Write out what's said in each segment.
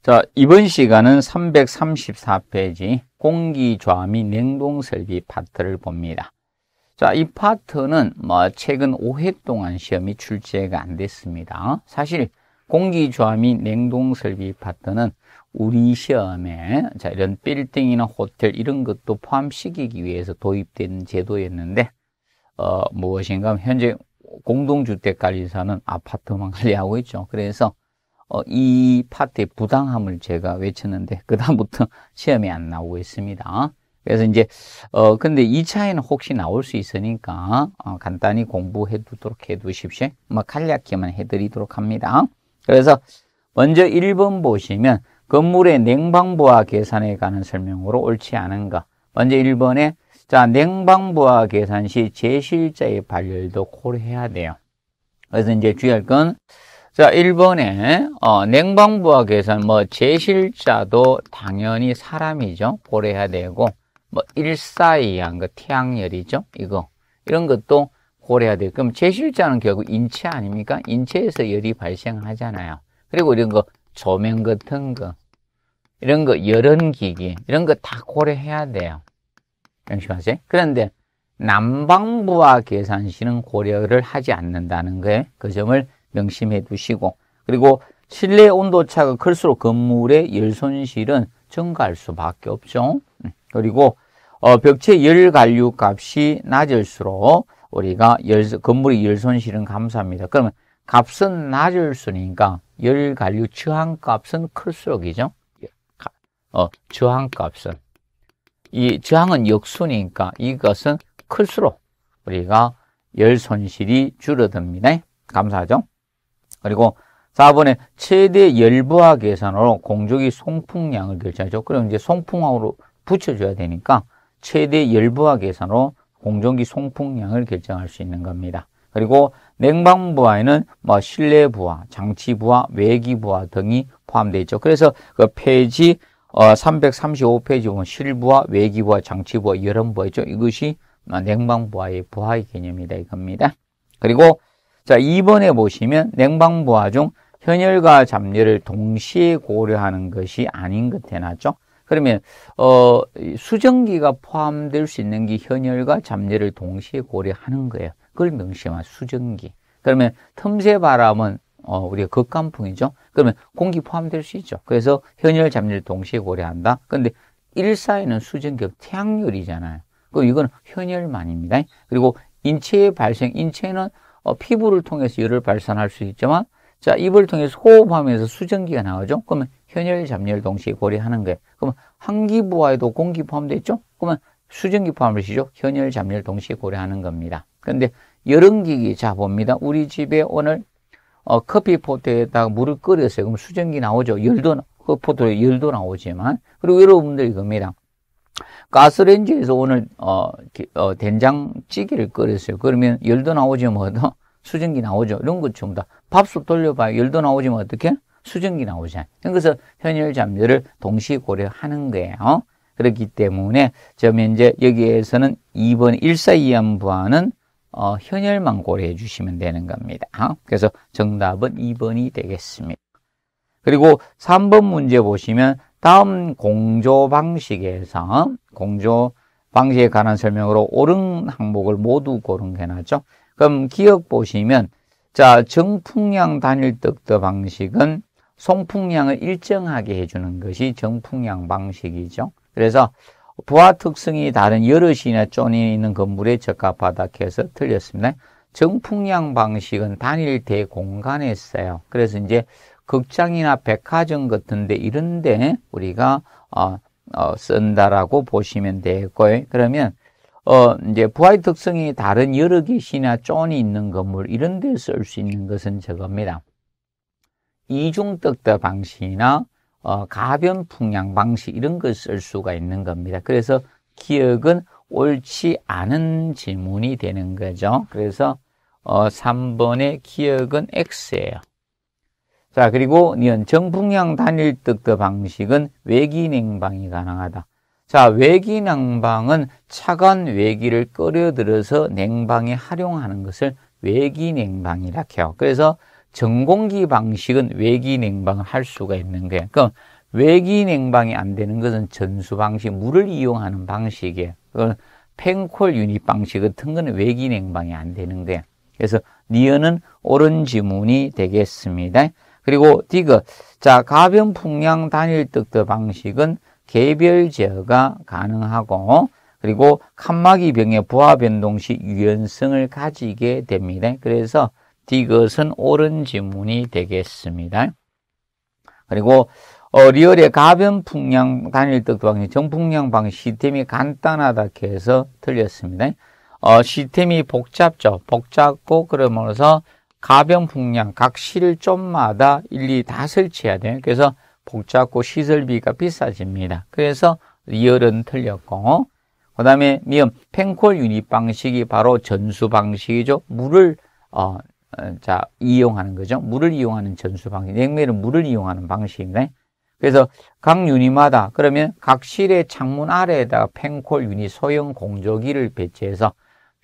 자, 이번 시간은 334페이지 공기좌 및 냉동설비 파트를 봅니다. 자, 이 파트는 뭐 최근 5회 동안 시험이 출제가 안 됐습니다. 사실 공기좌 및 냉동설비 파트는 우리 시험에 자, 이런 빌딩이나 호텔 이런 것도 포함시키기 위해서 도입된 제도였는데 어, 무엇인가 현재 공동주택관리사는 아파트만 관리하고 있죠. 그래서 어, 이 파트의 부당함을 제가 외쳤는데 그다음부터 시험에안 나오고 있습니다. 그래서 이제 어 근데 2차에는 혹시 나올 수 있으니까 어, 간단히 공부해 두도록 해 두십시오. 뭐 간략히만 해 드리도록 합니다. 그래서 먼저 1번 보시면 건물의 냉방부하 계산에 관한 설명으로 옳지 않은 가 먼저 1번에 자 냉방부하 계산 시 제실자의 발열도 고려해야 돼요. 그래서 이제 주의할 건 자, 1번에 어, 냉방부와 계산 뭐 제실자도 당연히 사람이죠. 고려해야 되고 뭐 일사이한 거 그 태양열이죠. 이거 이런 것도 고려해야 돼요. 그럼 제실자는 결국 인체 아닙니까? 인체에서 열이 발생하잖아요. 그리고 이런 거 조명 같은 거 이런 거 열은기기 이런 거 다 고려해야 돼요. 명심하세요. 그런데 난방부와 계산식은 고려를 하지 않는다는 거예요. 그 점을 명심해 두시고 그리고 실내 온도차가 클수록 건물의 열 손실은 증가할 수밖에 없죠. 음, 그리고 어, 벽체 열 관류 값이 낮을수록 우리가 열, 건물의 열 손실은 감소합니다. 그러면 값은 낮을수니까 열 관류 저항 값은 클수록이죠. 어, 저항 값은 이 저항은 역수니까 이것은 클수록 우리가 열 손실이 줄어듭니다. 감사하죠. 그리고 4번에 최대 열부하 계산으로 공조기 송풍량을 결정하죠. 그럼 이제 송풍하고 붙여줘야 되니까 최대 열부하 계산으로 공정기 송풍량을 결정할 수 있는 겁니다. 그리고 냉방 부하에는 뭐 실내 부하, 장치 부하, 외기 부하 등이 포함되어 있죠. 그래서 그 페이지 335페이지 어, 보면 실부하, 외기부하, 장치부하, 열음부하죠. 이것이 뭐 냉방부하의 부하의 개념이다 이겁니다. 그리고 자, 2번에 보시면 냉방부하 중 현열과 잡열을 동시에 고려하는 것이 아닌 것 해놨죠. 그러면 어, 수증기가 포함될 수 있는 게 현열과 잡열을 동시에 고려하는 거예요. 그걸 명시한 수증기. 그러면 틈새 바람은 어, 우리가 극간풍이죠. 그러면 공기 포함될 수 있죠. 그래서 현열 잡열 동시에 고려한다. 근데 일사에는 수증기 태양열이잖아요. 그럼 이건 현열만입니다. 그리고 인체의 발생, 인체는 어, 피부를 통해서 열을 발산할 수 있지만 자 입을 통해서 호흡하면서 수증기가 나오죠. 그러면 현혈, 잡열 동시에 고려하는 거예요. 그러면 환기부하에도 공기 포함되어 있죠. 그러면 수증기 포함을 시죠. 현혈, 잡열 동시에 고려하는 겁니다. 그런데 여름기기 잡 봅니다. 우리 집에 오늘 어, 커피포트에다가 물을 끓였어요. 그럼 수증기 나오죠. 열도 그 포트로 열도 나오지만 그리고 여러분들 이겁니다. 가스레인지에서 오늘 어, 어, 된장찌개를 끓였어요. 그러면 열도 나오지 뭐도 수증기 나오죠. 이런 것 전부 다 밥솥 돌려봐요. 열도 나오지 뭐 어떻게 수증기 나오지. 그러니까 그래서 현열 잠열을 동시 에 고려하는 거예요. 어? 그렇기 때문에 저면 이제 여기에서는 2번 1 4 2안부하는 어, 현열만 고려해 주시면 되는 겁니다. 어? 그래서 정답은 2번이 되겠습니다. 그리고 3번 문제 보시면 다음 공조 방식에서 공조 방식에 관한 설명으로 옳은 항목을 모두 고른 게놨죠 그럼 기억 보시면 자 정풍량 단일떡더 방식은 송풍량을 일정하게 해주는 것이 정풍량 방식이죠. 그래서 부하 특성이 다른 여럿이나 쫀이 있는 건물에 적합하다 해서 틀렸습니다. 정풍량 방식은 단일 대공간에 어요 그래서 이제 극장이나 백화점 같은데 이런데 우리가 어, 어, 쓴다라고 보시면 되고요. 그러면 어, 이제 부하의 특성이 다른 여러 기시나 쫀이 있는 건물 이런 데쓸 수 있는 것은 저겁니다. 이중떡더 방식이나 어, 가변 풍량 방식 이런 걸 쓸 수가 있는 겁니다. 그래서 기억은 옳지 않은 질문이 되는 거죠. 그래서 어, 3번의 기억은 X예요. 자 그리고 니은 정풍향 단일득더 방식은 외기냉방이 가능하다. 자 외기냉방은 차가운 외기를 끌어들여서 냉방에 활용하는 것을 외기냉방이라 해요. 그래서 전공기 방식은 외기냉방을 할 수가 있는 거예요. 그럼 외기냉방이 안 되는 것은 전수 방식, 물을 이용하는 방식이에요. 그건 펜콜 유닛 방식 같은 거 외기냉방이 안 되는 거예요. 그래서 니은은 오른 지문이 되겠습니다. 그리고 디귿. 자, 가변 풍량 단일 득도 방식은 개별 제어가 가능하고 그리고 칸막이 병의 부하 변동 시 유연성을 가지게 됩니다. 그래서 디귿은 옳은 지문이 되겠습니다. 그리고 어, 리얼의 가변 풍량 단일 득도 방식, 정풍량 방식 시스템이 간단하다 해서 틀렸습니다. 어, 시스템이 복잡죠. 복잡고 그러므로서 가변풍량 각실점마다일리다 설치해야 돼요. 그래서 복잡고 시설비가 비싸집니다. 그래서 리얼은 틀렸고 어? 그 다음에 미음 펜콜 유닛 방식이 바로 전수 방식이죠. 물을 어, 어, 자 이용하는 거죠. 물을 이용하는 전수 방식. 냉매는 물을 이용하는 방식인데 그래서 각 유닛마다 그러면 각 실의 창문 아래에다가 펜콜 유닛 소형 공조기를 배치해서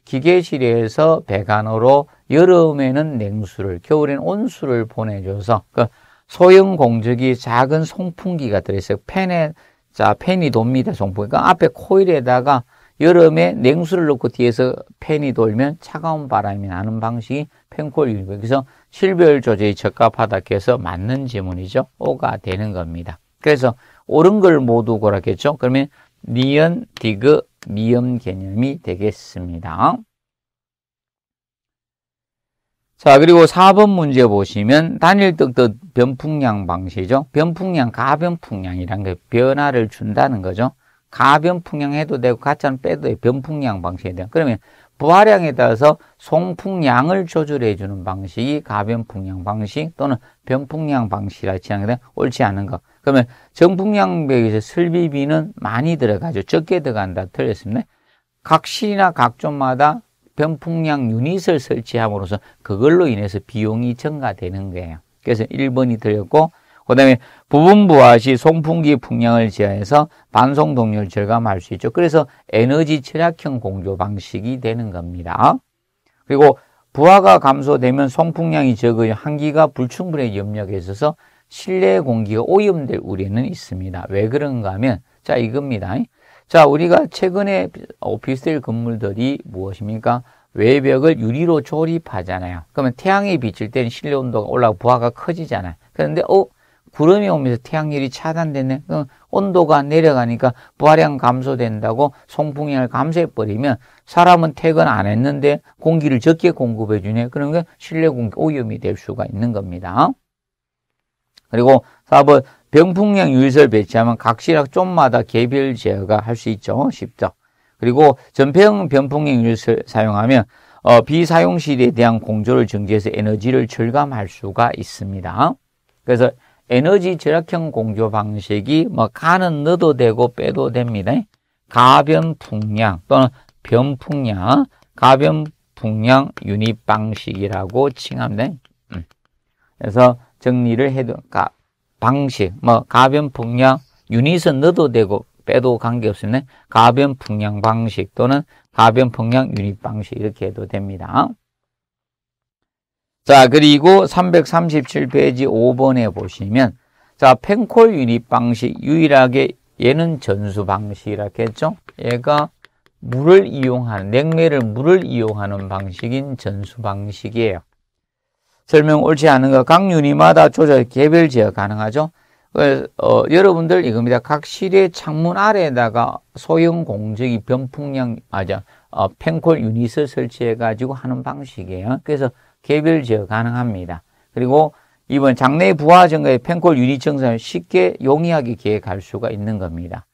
기계실에서 배관으로 여름에는 냉수를, 겨울에는 온수를 보내줘서 그 소형 공적이 작은 송풍기가 들어있어요. 팬에 자 팬이 돕니다. 송풍기. 그니까 앞에 코일에다가 여름에 냉수를 넣고 뒤에서 팬이 돌면 차가운 바람이 나는 방식이 팬콜유입니 그래서 실별 조제에 적합하다 해서 맞는 지문이죠. 오가 되는 겁니다. 그래서 옳은 걸 모두 고라겠죠. 그러면 니은 디그 미음 개념이 되겠습니다. 자, 그리고 4번 문제 보시면 단일뜻뜻 변풍량 방식이죠. 변풍량, 가변풍량이란 게 변화를 준다는 거죠. 가변풍량 해도 되고 가짜는 빼도 돼. 변풍량 방식에 대한. 그러면 부하량에 따라서 송풍량을 조절해 주는 방식이 가변풍량 방식 또는 변풍량 방식이라 지향된 옳지 않은 것. 그러면 정풍량백에서 설비비는 많이 들어가죠. 적게 들어간다. 틀렸습니다. 각 실이나 각존마다 변풍량 유닛을 설치함으로써 그걸로 인해서 비용이 증가되는 거예요. 그래서 1번이 틀렸고 그 다음에 부분부하시 송풍기 풍량을 지하해서 반송 동률 절감할 수 있죠. 그래서 에너지 절약형 공조 방식이 되는 겁니다. 그리고 부하가 감소되면 송풍량이 적어요. 한기가 불충분의 염력에 있어서 실내 공기가 오염될 우려는 있습니다. 왜 그런가 하면 자 이겁니다. 자 우리가 최근에 오피스텔 건물들이 무엇입니까? 외벽을 유리로 조립하잖아요. 그러면 태양이 비칠 때는 실내 온도가 올라가 부하가 커지잖아요. 그런데 어 구름이 오면서 태양열이 차단되는 그 온도가 내려가니까 부하량 감소된다고 송풍량을 감소해버리면 사람은 퇴근 안 했는데 공기를 적게 공급해 주네. 그런 게 실내 공기 오염이 될 수가 있는 겁니다. 그리고 4번 병풍량 유의설 배치하면 각 시락 좀마다 개별 제어가 할 수 있죠. 쉽죠. 그리고 전평 병풍량 유의설 사용하면 어, 비사용실에 대한 공조를 증지해서 에너지를 절감할 수가 있습니다. 그래서 에너지 절약형 공조 방식이 뭐 간은 넣어도 되고 빼도 됩니다. 가변풍량 또는 변풍량, 가변풍량 유닛 방식이라고 칭합니다. 음. 그래서 정리를 해도 가, 방식, 뭐 가변풍량 유닛은 넣어도 되고 빼도 관계없으면 가변풍량 방식 또는 가변풍량 유닛 방식 이렇게 해도 됩니다. 자, 그리고 337페이지 5번에 보시면 자, 펜콜 유닛 방식 유일하게 얘는 전수 방식이라고 했죠. 얘가 물을 이용하는 냉매를 물을 이용하는 방식인 전수 방식이에요. 설명 옳지 않은 거각 유닛마다 조절 개별 제어 가능하죠. 어, 어, 여러분들 이겁니다. 각 실의 창문 아래에다가 소형 공적이 변풍량 아 어, 펜콜 유닛을 설치해 가지고 하는 방식이에요. 그래서 개별 제어 가능합니다. 그리고 이번 장내 부하 증가의 펜콜 유닛 증산을 쉽게 용이하게 계획할 수가 있는 겁니다.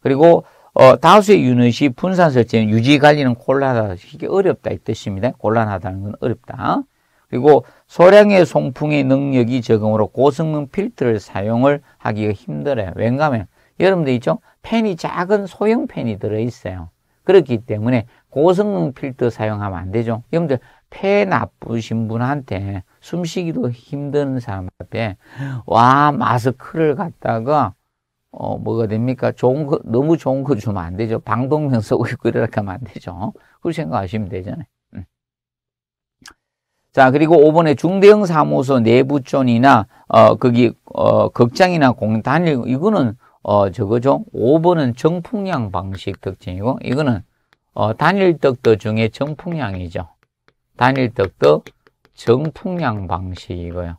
그리고 어, 다수의 유닛이 분산 설치는 유지 관리는 곤란하다. 이게 어렵다 이 뜻입니다. 곤란하다는 건 어렵다. 그리고 소량의 송풍의 능력이 적음으로 고성능 필터를 사용을 하기가 힘들어요. 왠가면 여러분들 있죠? 팬이 작은 소형 팬이 들어있어요. 그렇기 때문에 고성능 필터 사용하면 안 되죠. 여러분들 폐 나쁘신 분한테 숨쉬기도 힘든 사람 앞에 와 마스크를 갖다가 어 뭐가 됩니까? 좋은 거 너무 좋은 거 주면 안 되죠. 방독면 쓰고 있고 이렇게 하면 안 되죠. 그렇게 생각하시면 되잖아요. 음. 자 그리고 5번에 중대형 사무소 내부촌이나 어 거기 어 극장이나 공 단일 이거는 어 저거죠. 5번은 정풍량 방식 특징이고 이거는 어 단일 덕도 중에 정풍량이죠. 단일 덕도 정풍량 방식이고요.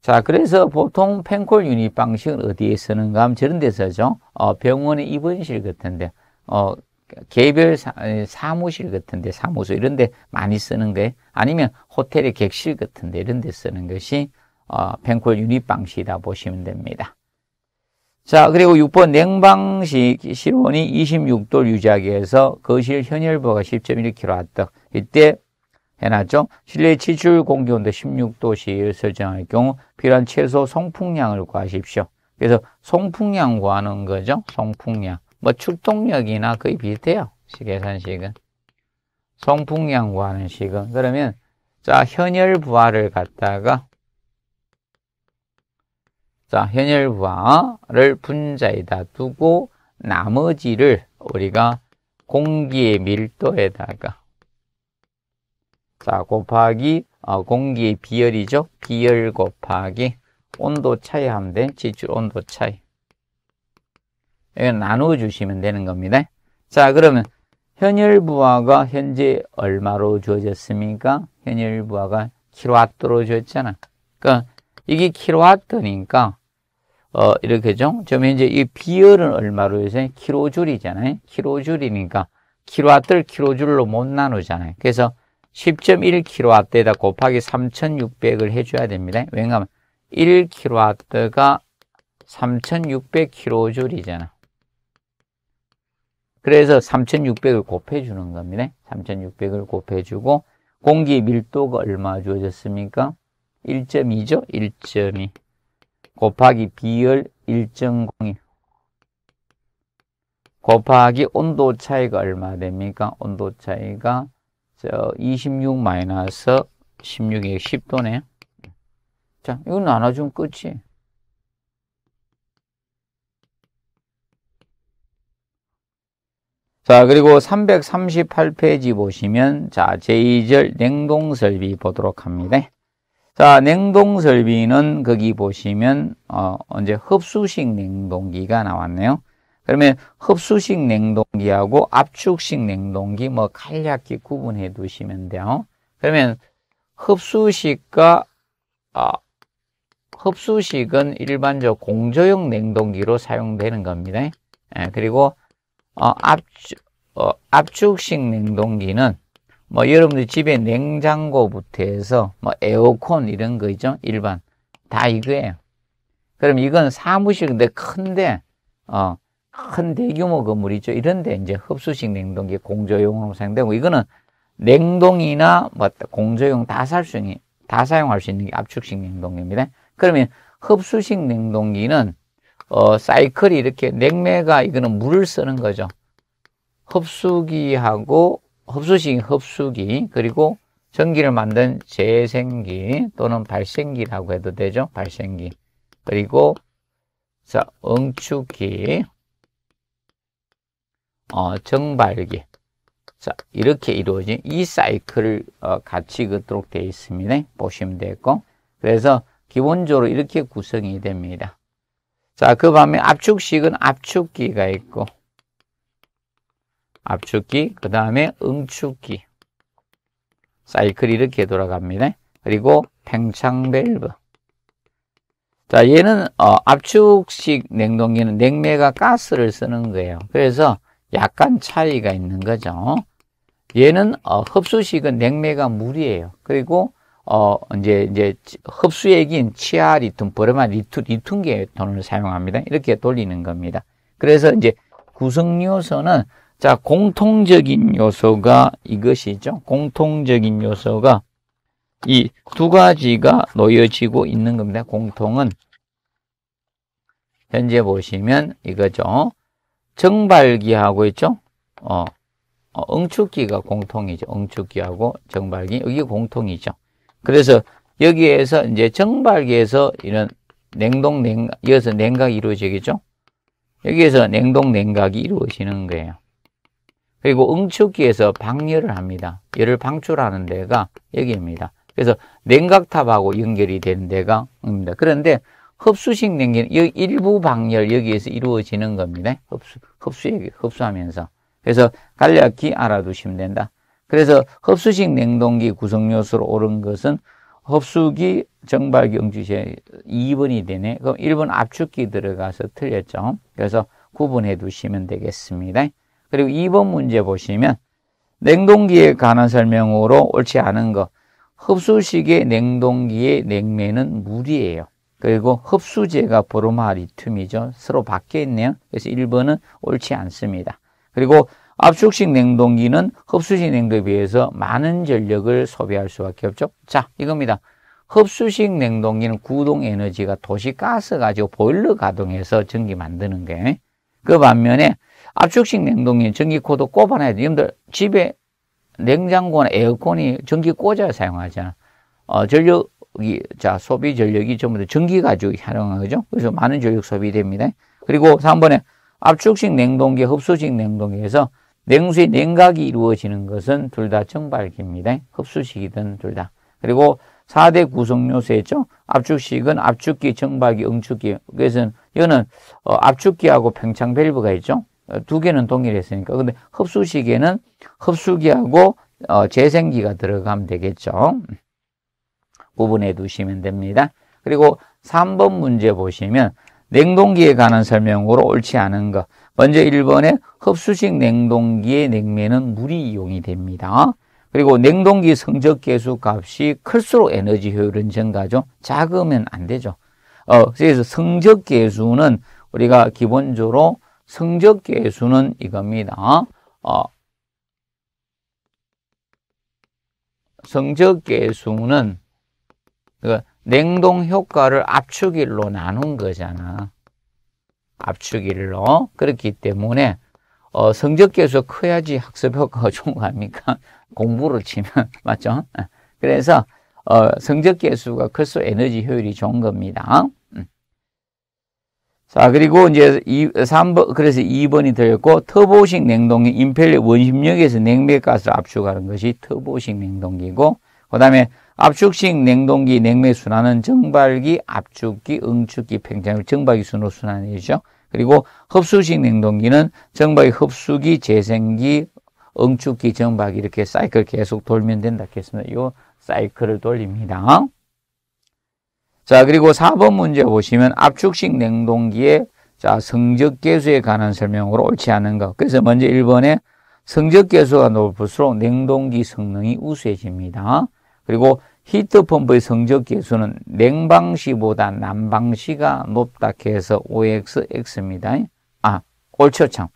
자, 그래서 보통 펜콜 유닛 방식은 어디에 쓰는가 하면 저런 데서죠. 어, 병원의 입원실 같은데, 어, 개별 사, 무실 같은데, 사무소 이런 데 많이 쓰는 게 아니면 호텔의 객실 같은데 이런 데 쓰는 것이 어, 펜콜 유닛 방식이다 보시면 됩니다. 자, 그리고 6번 냉방식 실온이 26도를 유지하기 위해서 거실 현열부가 10.1kW. 이때 해놨죠. 실내 지출 공기 온도 16도씩 설정할 경우 필요한 최소 송풍량을 구하십시오. 그래서 송풍량 구하는 거죠. 송풍량. 뭐축동력이나 거의 비슷해요. 시계산식은. 송풍량 구하는 식은. 그러면 자 현열 부하를 갖다가 자, 현열부하를 분자에다 두고 나머지를 우리가 공기의 밀도에다가 자 곱하기 어, 공기의 비열이죠. 비열 곱하기 온도 차이 하면 돼. 지출 온도 차이. 이거 나눠 주시면 되는 겁니다. 자 그러면 현열부하가 현재 얼마로 주어졌습니까? 현열부하가 킬로와트로 주었잖아. 그러니까 이게 킬로와트니까 어, 이렇게죠. 지금 현재 이 비열은 얼마로 해서 킬로줄이잖아요. 킬로줄이니까 킬로와트를 킬로줄로 못 나누잖아요. 그래서 10.1킬로에다 곱하기 3,600을 해줘야 됩니다. 왜냐하면 1킬로가3,600킬로이잖아 그래서 3,600을 곱해주는 겁니다. 3,600을 곱해주고 공기 밀도가 얼마 주어졌습니까? 1.2죠? 1.2. 곱하기 비열 일정 공유 곱하기 온도 차이가 얼마 됩니까? 온도 차이가 26 마이너스 16이 10도네. 자, 이거 나눠주면 끝이. 자, 그리고 338페이지 보시면 자, 제2절 냉동 설비 보도록 합니다. 자, 냉동 설비는 거기 보시면 어, 언제 흡수식 냉동기가 나왔네요. 그러면 흡수식 냉동기하고 압축식 냉동기 뭐 간략히 구분해 두시면 돼요. 그러면 흡수식과 아, 흡수식은 일반적 공조용 냉동기로 사용되는 겁니다. 예, 그리고 어, 압 어, 압축식 냉동기는 뭐 여러분들 집에 냉장고부터 해서 뭐 에어컨 이런 거 있죠? 일반 다 이거예요. 그럼 이건 사무실인데 큰데 어, 큰 대규모 건물이죠. 이런데 이제 흡수식 냉동기 공조용으로 사용되고 이거는 냉동이나 뭐 공조용 다살수 있는 다 사용할 수 있는 게 압축식 냉동기입니다. 그러면 흡수식 냉동기는 어, 사이클이 이렇게 냉매가 이거는 물을 쓰는 거죠. 흡수기하고 흡수식 흡수기 그리고 전기를 만든 재생기 또는 발생기라고 해도 되죠. 발생기 그리고 자 응축기 어, 정발기 자 이렇게 이루어진 이 사이클을 어, 같이 그도록 되어 있습니다. 보시면 되고 그래서 기본적으로 이렇게 구성이 됩니다. 자그 반면 압축식은 압축기가 있고 압축기, 그 다음에 응축기. 사이클이 이렇게 돌아갑니다. 그리고 팽창 밸브. 자, 얘는 어, 압축식 냉동기는 냉매가 가스를 쓰는 거예요. 그래서 약간 차이가 있는 거죠. 얘는 어, 흡수식은 냉매가 물이에요. 그리고 어, 이제, 이제, 흡수액인 치아 리튬, 버르마 리튬, 리튬계톤을 사용합니다. 이렇게 돌리는 겁니다. 그래서 이제 구성요소는 자, 공통적인 요소가 이것이죠. 공통적인 요소가 이 두 가지가 놓여지고 있는 겁니다. 공통은 현재 보시면 이거죠. 정발기하고 있죠. 어, 어, 응축기가 공통이죠. 응축기하고 정발기 여기 공통이죠. 그래서 여기에서 이제 정발기에서 이런 냉동 냉각 여기서 냉각이 이루어지겠죠. 여기에서 냉동 냉각이 이루어지는 거예요. 그리고 응축기에서 방열을 합니다. 열을 방출하는 데가 여기입니다. 그래서 냉각탑하고 연결이 되는 데가 입니다. 그런데 흡수식 냉기는 일부 방열 여기에서 이루어지는 겁니다. 흡수, 흡수, 흡수하면서. 그래서 간략히 알아두시면 된다. 그래서 흡수식 냉동기 구성요소로 오른 것은 흡수기 정발기 응주시 2번이 되네. 그럼 1번 압축기 들어가서 틀렸죠. 그래서 구분해 두시면 되겠습니다. 그리고 2번 문제 보시면 냉동기에 관한 설명으로 옳지 않은 거. 흡수식의 냉동기의 냉매는 물이에요. 그리고 흡수제가 보르마리튬이죠. 서로 바뀌어 있네요. 그래서 1번은 옳지 않습니다. 그리고 압축식 냉동기는 흡수식 냉동에 비해서 많은 전력을 소비할 수밖에 없죠. 자, 이겁니다. 흡수식 냉동기는 구동 에너지가 도시가스 가지고 보일러 가동해서 전기 만드는 게그 반면에 압축식 냉동기 전기코도 꼽아놔야 돼. 여러분들 집에 냉장고나 에어컨이 전기 꽂아 사용하잖아. 어, 전력이, 자, 소비 전력이 전부 다 전기 가지고 활용하죠 그래서 많은 전력 소비됩니다. 그리고 3번에 압축식 냉동기, 흡수식 냉동기에서 냉수의 냉각이 이루어지는 것은 둘 다정발기입니다 흡수식이든 둘 다. 그리고 4대 구성 요소 였죠 압축식은 압축기, 정발기 응축기. 그래서 이거는 어, 압축기하고 평창 밸브가 있죠. 두 개는 동일했으니까. 근데 흡수식에는 흡수기하고 어, 재생기가 들어가면 되겠죠. 구분해 두시면 됩니다. 그리고 3번 문제 보시면 냉동기에 관한 설명으로 옳지 않은 것. 먼저 1번에 흡수식 냉동기의 냉매는 물이 이용이 됩니다. 그리고 냉동기 성적계수 값이 클수록 에너지 효율은 증가죠. 작으면 안 되죠. 어, 그래서 성적계수는 우리가 기본적으로 성적 계수는 이겁니다. 어, 성적 계수는 그 냉동 효과를 압축일로 나눈 거잖아. 압축일로. 그렇기 때문에 어, 성적 계수 커야지 학습 효과가 좋은 거 아닙니까? 공부를 치면 맞죠? 그래서 어, 성적 계수가 클수록 에너지 효율이 좋은 겁니다. 자, 그리고 이제 2, 3번, 그래서 2번이 되었고, 터보식 냉동기, 임펠리 원심력에서 냉매가스를 압축하는 것이 터보식 냉동기고, 그 다음에 압축식 냉동기 냉매 순환은 정발기, 압축기, 응축기, 팽창기, 정발기 순으로 순환이죠. 그리고 흡수식 냉동기는 정발기, 흡수기, 재생기, 응축기, 정발기 이렇게 사이클 계속 돌면 된다 했습니다. 이 사이클을 돌립니다. 자, 그리고 4번 문제 보시면 압축식 냉동기에 자, 성적 계수에 관한 설명으로 옳지 않은 가 그래서 먼저 1번에 성적 계수가 높을수록 냉동기 성능이 우수해집니다. 그리고 히트펌프의 성적 계수는 냉방시보다 난방시가 높다 해서 OXX입니다. 아, 옳죠, 참.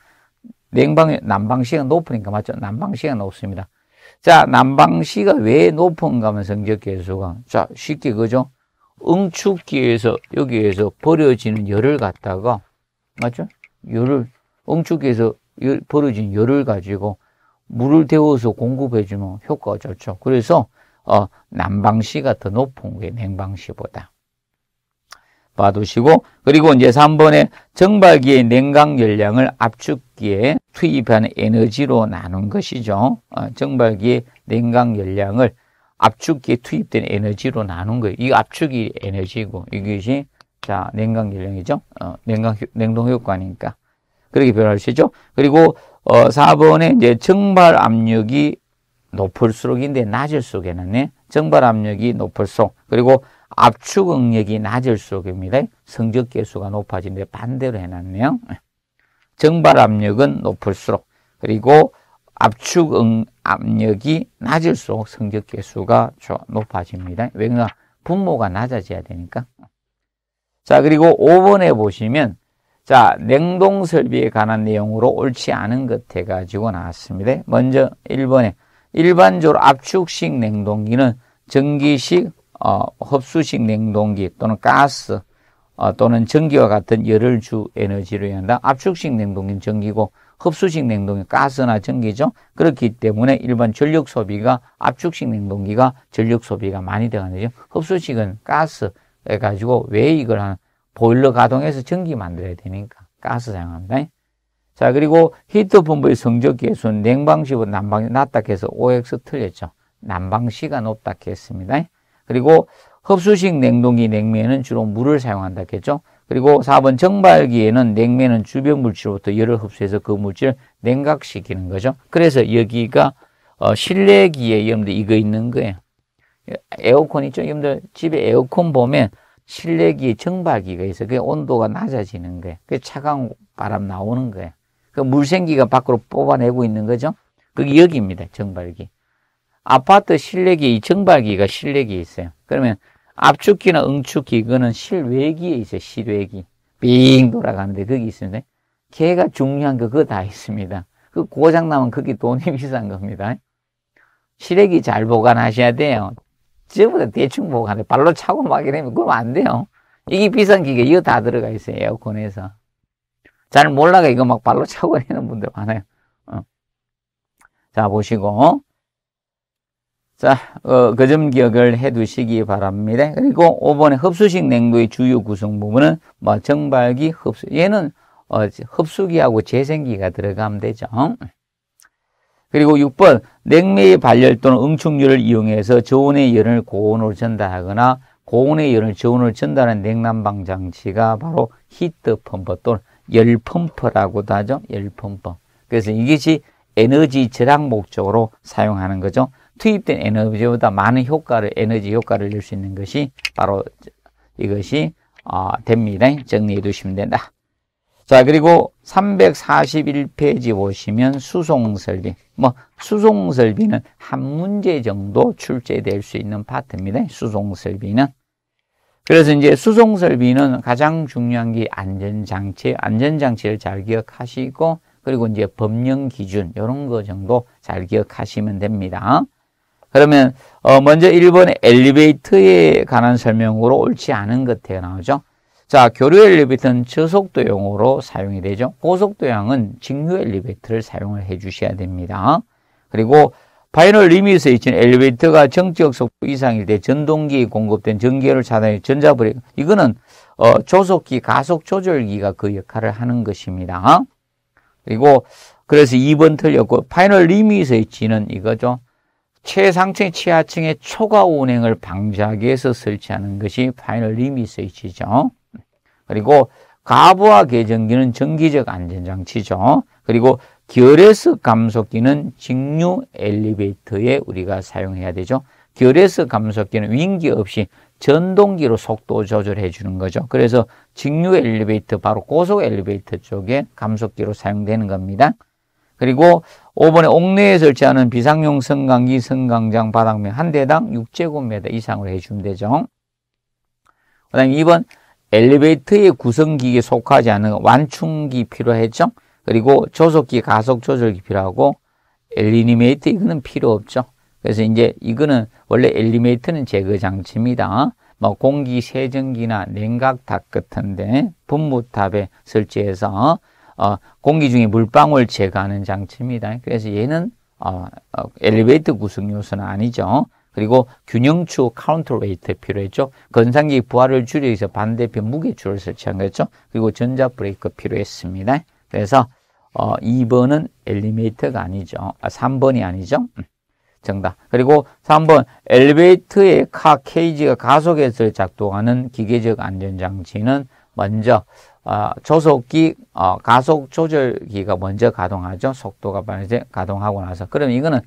냉방, 난방시가 높으니까 맞죠? 난방시가 높습니다. 자, 난방시가 왜 높은가 하면 성적 계수가. 자, 쉽게 그죠? 응축기에서 여기에서 버려지는 열을 갖다가 맞죠? 열을 응축기에서 열, 버려진 열을 가지고 물을 데워서 공급해주면 효과가 좋죠. 그래서 어, 난방시가 더 높은 게 냉방시보다. 봐두시고 그리고 이제 3번에 정발기의 냉각 열량을 압축기에 투입하는 에너지로 나눈 것이죠. 어, 정발기의 냉각 열량을 압축기에 투입된 에너지로 나눈 거예요. 이 압축이 에너지고 이것이 자 냉각 연령이죠. 어, 냉각 냉동 효과니까 그렇게 변화를 시죠. 그리고 어, 4번에 이제 정발 압력이 높을수록인데 낮을수록에는 네? 정발 압력이 높을수록 그리고 압축 응력이 낮을수록입니다. 성적 계수가 높아지는데 반대로 해놨네요. 정발 네. 압력은 높을수록 그리고 압축 응, 압력이 낮을수록 성격 개수가 높아집니다. 왜냐 분모가 낮아져야 되니까. 자, 그리고 5번에 보시면 자, 냉동 설비에 관한 내용으로 옳지 않은 것 해가지고 나왔습니다. 먼저 1번에 일반적으로 압축식 냉동기는 전기식, 어, 흡수식 냉동기 또는 가스 어, 또는 전기와 같은 열을 주 에너지로 한다. 압축식 냉동기는 전기고 흡수식 냉동기 가스나 전기죠. 그렇기 때문에 일반 전력 소비가 압축식 냉동기가 전력 소비가 많이 들어가는 죠 흡수식은 가스 해가지고 왜 이걸 한 보일러 가동해서 전기 만들어야 되니까 가스 사용합니다. 자 그리고 히트 펌프의 성적 개수는 냉방식은 난방이 낮다 해서 OX 틀렸죠. 난방시가 높다 했습니다. 그리고 흡수식 냉동기 냉면은 주로 물을 사용한다 했죠. 그리고 4번 정발기에는 냉매는 주변 물질로부터 열을 흡수해서 그 물질을 냉각시키는 거죠. 그래서 여기가 어, 실내기에 여러분들 이거 있는 거예요. 에어컨 있죠? 여러분들 집에 에어컨 보면 실내기에 정발기가 있어요. 그 온도가 낮아지는 거예요. 그 차가운 바람 나오는 거예요. 그 물생기가 밖으로 뽑아내고 있는 거죠. 그게 여기입니다. 정발기. 아파트 실내기, 정발기가 실내기에 있어요. 그러면 압축기나 응축기 그거는 실외기에 있어요. 실외기. 빙 돌아가는데 거기 있습니다. 걔가 중요한 거 그거 다 있습니다. 그 고장 나면 그게 돈이 비싼 겁니다. 실외기 잘 보관하셔야 돼요. 저보다 대충 보관해. 발로 차고 막 이러면 그럼 안 돼요. 이게 비싼 기계 이거 다 들어가 있어요. 에어컨에서. 잘 몰라가 이거 막 발로 차고 이러는 분들 많아요. 어. 자 보시고 자, 어, 그점 기억을 해 두시기 바랍니다. 그리고 5번에 흡수식 냉도의 주요 구성 부분은 뭐 정발기, 흡수. 얘는 어, 흡수기하고 재생기가 들어가면 되죠. 그리고 6번 냉매의 발열 또는 응축률을 이용해서 저온의 열을 고온으로 전달하거나 고온의 열을 저온으로 전달하는 냉난방 장치가 바로 히트 펌프 또는 열 펌프라고도 하죠. 열 펌프. 그래서 이것이 에너지 절약 목적으로 사용하는 거죠. 투입된 에너지보다 많은 효과를 에너지 효과를 낼 수 있는 것이 바로 이것이 어, 됩니다. 정리해 두시면 된다. 자, 그리고 341페이지 보시면 수송설비. 뭐, 수송설비는 한 문제 정도 출제될 수 있는 파트입니다. 수송설비는. 그래서 이제 수송설비는 가장 중요한 게 안전장치, 안전장치를 잘 기억하시고, 그리고 이제 법령 기준, 이런 거 정도 잘 기억하시면 됩니다. 그러면 어 먼저 1번 엘리베이터에 관한 설명으로 옳지 않은 것에 나오죠. 자, 교류 엘리베이터는 저속도용으로 사용이 되죠. 고속도형은 직류 엘리베이터를 사용을 해 주셔야 됩니다. 그리고 파이널 리밋에 미 있는 엘리베이터가 정적 속도 이상일 때전동기 공급된 전기열을 차단해 전자브레이크 이거는 어, 조속기 가속 조절기가 그 역할을 하는 것입니다. 그리고 그래서 2번 틀렸고 파이널 리밋에 미 있는 이거죠. 최상층, 최하층의 초과 운행을 방지하기 위해서 설치하는 것이 파이널 리미스이치죠 그리고 가부하계정기는 전기적 안전장치죠. 그리고 결에스 감속기는 직류 엘리베이터에 우리가 사용해야 되죠. 결에스 감속기는 윙기 없이 전동기로 속도 조절해 주는 거죠. 그래서 직류 엘리베이터, 바로 고속 엘리베이터 쪽에 감속기로 사용되는 겁니다. 그리고 5번에 옥내에 설치하는 비상용 성강기, 성강장 바닥면 한 대당 6제곱미터 이상으로 해주면 되죠. 그 다음에 2번 엘리베이터의 구성기기에 속하지 않은 완충기 필요했죠. 그리고 조속기, 가속 조절기 필요하고 엘리메이터 이거는 필요 없죠. 그래서 이제 이거는 원래 엘리메이터는 제거 장치입니다. 뭐 공기 세정기나 냉각탑 같은데 분무탑에 설치해서 어, 공기 중에 물방울 제거하는 장치입니다. 그래서 얘는 어, 어, 엘리베이터 구성 요소는 아니죠. 그리고 균형추 카운터웨이트 필요했죠. 건상기 부하를 줄이기 위해서 반대편 무게추를 설치한 거였죠. 그리고 전자브레이크 필요했습니다. 그래서 어, 2번은 엘리베이터가 아니죠. 아, 3번이 아니죠. 음, 정답. 그리고 3번 엘리베이터의 카 케이지가 가속해서 작동하는 기계적 안전장치는 먼저 어, 조속기, 어, 가속 조절기가 먼저 가동하죠. 속도가 빠르게 가동하고 나서. 그럼 이거는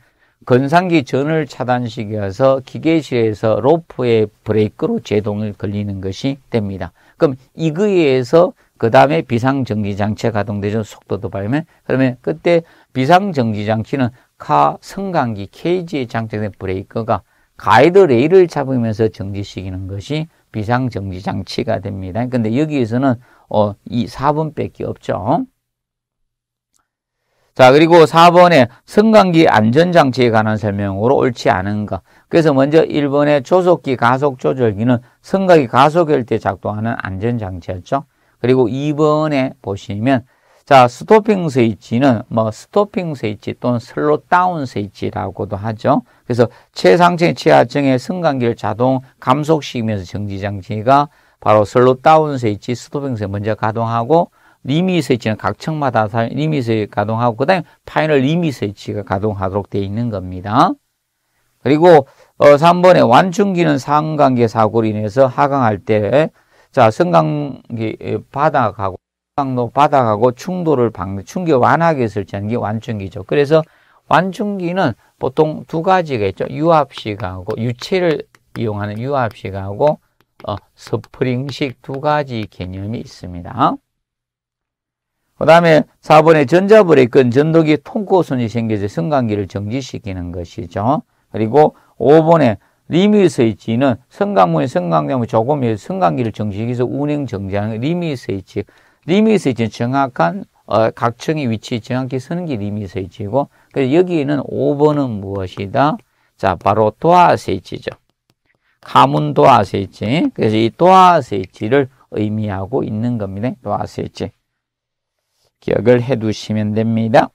건상기 전을 차단시이어서 기계실에서 로프의 브레이크로 제동을 걸리는 것이 됩니다. 그럼 이거에 서그 다음에 비상정지장치가 가동되죠. 속도도 빠르면. 그러면 그때 비상정지장치는 카승강기 케이지에 장착된 브레이크가 가이드 레일을 잡으면서 정지시키는 것이 비상정지장치가 됩니다. 근데 여기에서는 어, 이 4번밖에 없죠. 자, 그리고 4번에 승강기 안전장치에 관한 설명으로 옳지 않은 가 그래서 먼저 1번에 조속기 가속 조절기는 승각이 가속일 때 작동하는 안전장치였죠. 그리고 2번에 보시면 자, 스토핑 스위치는 뭐 스토핑 스위치 또는 슬로 다운 스위치라고도 하죠. 그래서 최상층, 최하층의 승강기를 자동 감속시키면서 정지장치가 바로 슬롯다운 스위치, 스톱핑 스 먼저 가동하고 리미 스위치는 각 층마다 리미 스위치 가동하고 그다음에 파이널 리미 스위치가 가동하도록 되어 있는 겁니다. 그리고 어, 3번에 완충기는 상관계 사고로 인해서 하강할 때 자, 성강기 바닥하고 강로 바닥하고 충돌을 방 충격 완화하게 설치하는 게 완충기죠. 그래서 완충기는 보통 두 가지가 있죠. 유압식하고 유체를 이용하는 유압식하고 어, 스프링식 두 가지 개념이 있습니다. 그 다음에 4번에 전자브레이크는 전도기 통고선이 생겨서 성관계를 정지시키는 것이죠. 그리고 5번에 리미스위치는 성관문이 성관경이 조금 성관계를 정지시켜서 운행 정지하는 리미스위치. 리미스위치는 정확한 어, 각층의 위치 정확히 서는 게 리미스위치고 여기는 5번은 무엇이다? 자, 바로 도하스위치죠. 가문 도아세이치. 그래서 이 도아세이치를 의미하고 있는 겁니다. 도아세이 기억을 해 두시면 됩니다.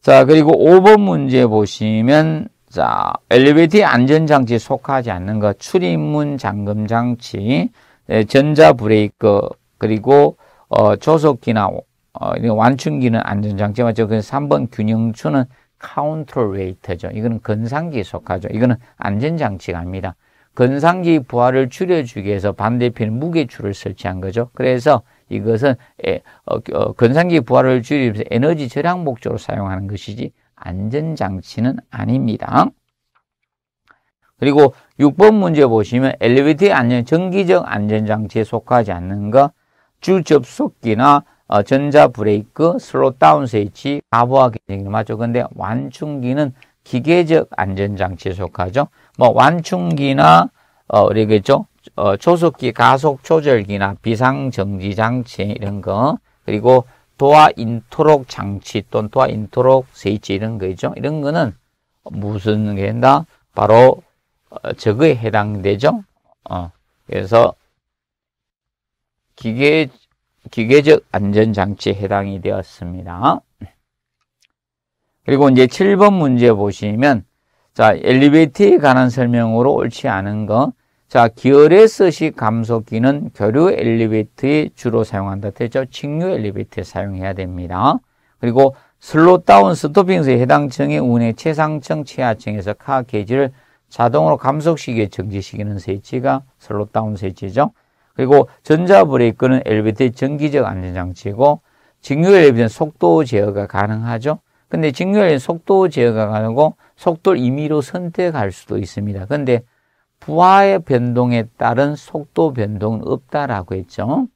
자, 그리고 5번 문제 보시면 자, 엘리베이터 안전장치에 속하지 않는 것, 출입문 잠금장치, 네, 전자브레이크, 그리고 어, 조속기나 어, 완충기는 안전장치 맞죠? 그래서 3번 균형추는 카운터웨이터죠 이거는 건상기에 속하죠. 이거는 안전장치가 아닙니다. 건상기 부하를 줄여주기 위해서 반대편 무게줄을 설치한 거죠. 그래서 이것은 에, 어, 어, 건상기 부하를 줄이면서 에너지 절약 목적으로 사용하는 것이지 안전장치는 아닙니다. 그리고 6번 문제 보시면 엘리베이터의 안전, 전기적 안전장치에 속하지 않는 것, 주 접속기나 어, 전자 브레이크, 슬롯 다운 스위치, 가보하 기능이 맞죠. 근데 완충기는 기계적 안전장치에 속하죠. 뭐 완충기나 어, 그러겠죠. 어, 초속기, 가속 조절기나 비상정지 장치 이런 거 그리고 도화 인트록 장치 또는 도화 인트록 스위치 이런 거 있죠. 이런 거는 무슨 게다 바로 어, 저거에 해당되죠. 어, 그래서 기계 기계적 안전장치에 해당이 되었습니다. 그리고 이제 7번 문제 보시면 자 엘리베이터에 관한 설명으로 옳지 않은 거. 자 기어레스식 감속기는 교류 엘리베이터에 주로 사용한다 했죠. 직류 엘리베이터에 사용해야 됩니다. 그리고 슬롯다운 스토핑스의 해당 층의 운의 최상층 최하층에서 카 게이지를 자동으로 감속시기에 정지시키는 세치가 슬롯다운 세치죠. 그리고 전자브레이크는 엘리베이터의 전기적 안전장치고 직류 엘리베는 속도 제어가 가능하죠. 근데 직류 엘리이 속도 제어가 가능하고 속도를 임의로 선택할 수도 있습니다. 근데 부하의 변동에 따른 속도 변동은 없다라고 했죠.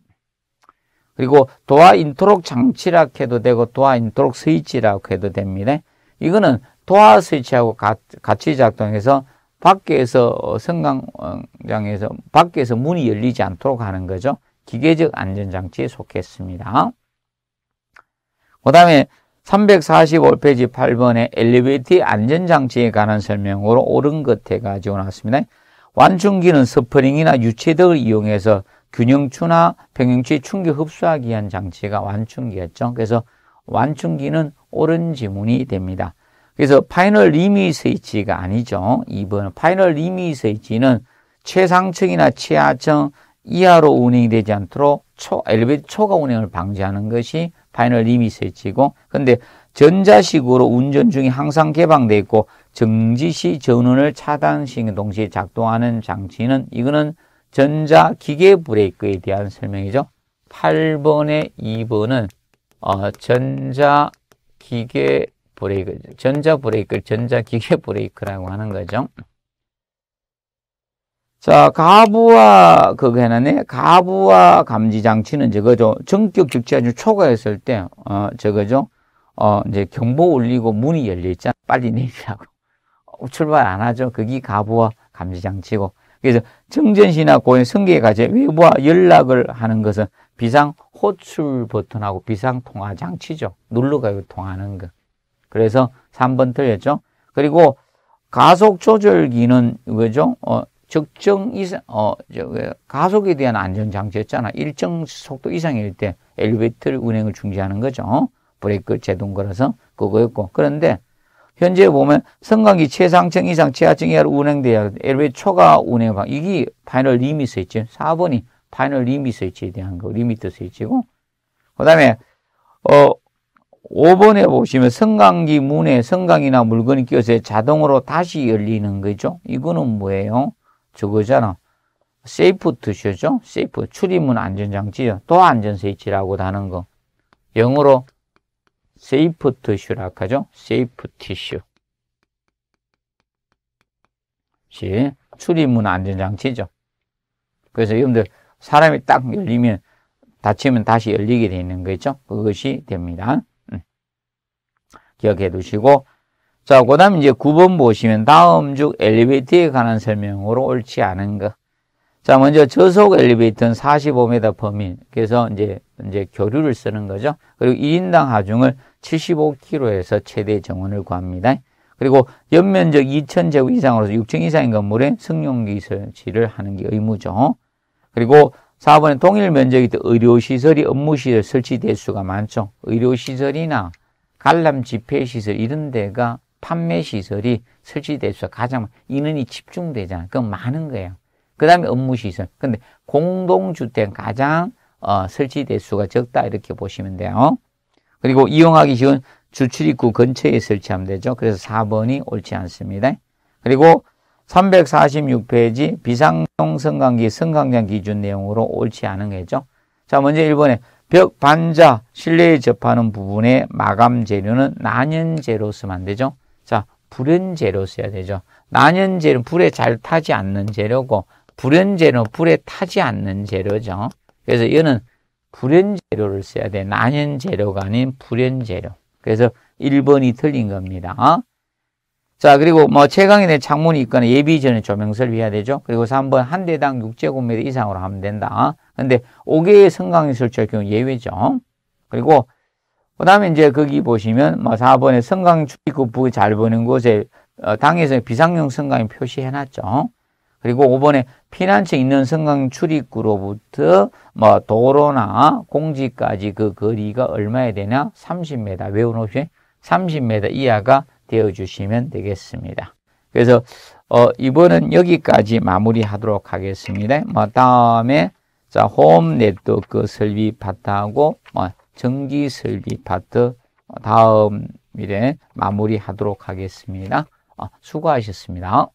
그리고 도화 인토록 장치라고 해도 되고 도화 인토록 스위치라고 해도 됩니다. 이거는 도화 스위치하고 같이 작동해서 밖에서 승강장에서 밖에서 문이 열리지 않도록 하는 거죠. 기계적 안전장치에 속했습니다. 그 다음에 345페이지 8번에 엘리베이터 안전장치에 관한 설명으로 옳은 것에 가지고 나왔습니다. 완충기는 서프링이나 유체등을 이용해서 균형추나 평형추의 충격 흡수하기 위한 장치가 완충기였죠. 그래서 완충기는 옳은 지문이 됩니다. 그래서 파이널 리미스위치가 아니죠. 2번은 파이널 리미스위치는 최상층이나 최하층 이하로 운행되지 이 않도록 초, 엘리베이터 초가 운행을 방지하는 것이 파이널 리미스위치고 근데 전자식으로 운전 중에 항상 개방돼 있고 정지 시 전원을 차단시키는 동시에 작동하는 장치는 이거는 전자기계 브레이크에 대한 설명이죠. 8번의 2번은 어, 전자기계 브레이크, 전자 브레이크를 전자기계 브레이크라고 하는 거죠. 자, 가부와 그거 해놨네. 가부와 감지 장치는 저거죠. 전격 직지하중 초과했을 때, 어, 저거죠. 어, 이제 경보 울리고 문이 열려있잖아. 빨리 내리라고. 어, 출발 안 하죠. 그게 가부와 감지 장치고. 그래서 정전시나 고인 성계가제 외부와 연락을 하는 것은 비상 호출 버튼하고 비상 통화 장치죠. 눌러가지고 통하는 거. 그래서 3번 틀렸죠. 그리고 가속 조절기는 이거죠. 어, 적정 이상, 어, 저, 그 가속에 대한 안전장치였잖아. 일정 속도 이상일 때 엘리베이터를 운행을 중지하는 거죠. 브레이크 제동 걸어서 그거였고. 그런데 현재 보면 성강기 최상층 이상 지하층 이하로 운행돼야 엘리베이터 초과 운행 방 이게 파이널 리미스 있지. 4번이 파이널 리미스 있지에 대한 거 리미트 스위치고. 그다음에 어 5번에 보시면 성강기 문에 성강이나 물건이 끼어서 자동으로 다시 열리는 거죠. 이거는 뭐예요? 저거잖아. 세이프 뜻이죠. 세이프. 출입문 안전장치죠. 또안전세이치라고도 하는 거. 영어로 세이프 티슈라 하죠. 세이프 티슈. 시 출입문 안전장치죠. 그래서 여러분들 사람이 딱 열리면 닫히면 다시 열리게 되는 거죠. 그것이 됩니다. 기억해 두시고 자, 그 다음 이제 9번 보시면 다음 중 엘리베이터에 관한 설명으로 옳지 않은 것. 자, 먼저 저속 엘리베이터는 45m 범위. 그래서 이제, 이제 교류를 쓰는 거죠. 그리고 1인당 하중을 75kg에서 최대 정원을 구합니다. 그리고 연면적 2,000제곱 이상으로서 6층 이상인 건물에 승용기 설치를 하는 게 의무죠. 그리고 4번에 동일 면적이 또 의료시설이 업무시설 설치 대수가 많죠. 의료시설이나 관람 집회 시설 이런 데가 판매 시설이 설치돼서 가장 인원이 집중되잖아 그건 많은 거예요. 그 다음에 업무 시설. 근데 공동주택 가장 어, 설치 대수가 적다 이렇게 보시면 돼요. 그리고 이용하기 쉬운 주출입구 근처에 설치하면 되죠. 그래서 4번이 옳지 않습니다. 그리고 346페이지 비상용 성관기 성관장 기준 내용으로 옳지 않은 거죠. 자, 먼저 1번에 벽 반자 실내에 접하는 부분의 마감 재료는 난연재로 쓰면 안 되죠. 자, 불연재로 써야 되죠. 난연재는 불에 잘 타지 않는 재료고 불연재는 불에 타지 않는 재료죠. 그래서 이거는 불연재료를 써야 돼. 난연재료가 아닌 불연재료. 그래서 1번이 틀린 겁니다. 자, 그리고 뭐 최강인의 창문이 있거나 예비전에 조명설을 해야 되죠. 그리고 3번 한 대당 6제곱미터 이상으로 하면 된다. 근데 5개의 성강이 설치할 경우 예외죠. 그리고 그 다음에 이제 거기 보시면 뭐 4번에 성강 출입구 잘 보는 곳에 어, 당에서 비상용 성강이 표시해놨죠. 그리고 5번에 피난처 있는 성강 출입구로부터 뭐 도로나 공지까지 그 거리가 얼마야 되냐 30m 외워놓으시 30m 이하가 되어주시면 되겠습니다. 그래서 어, 이번은 여기까지 마무리하도록 하겠습니다. 뭐 다음에 자, 홈 네트워크 그 설비 파트하고 뭐 어, 전기 설비 파트 어, 다음 일에 마무리하도록 하겠습니다. 어, 수고하셨습니다.